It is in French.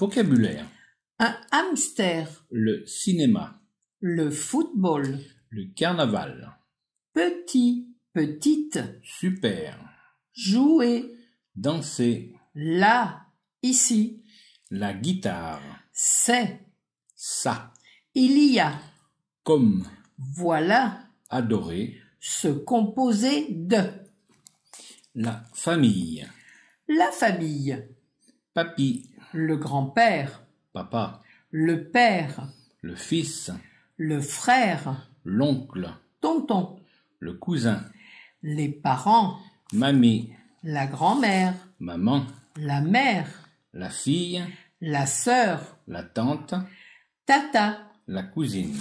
Vocabulaire. Un hamster. Le cinéma. Le football. Le carnaval. Petit, petite. Super. Jouer. Danser. Là, ici. La guitare. C'est. Ça. Il y a. Comme. Voilà. Adorer. Se composer de. La famille. La famille. Papy. Le grand-père. Papa. Le père. Le fils. Le frère. L'oncle. Tonton. Le cousin. Les parents. Mamie. La grand-mère. Maman. La mère. La fille. La sœur. La tante. Tata. La cousine.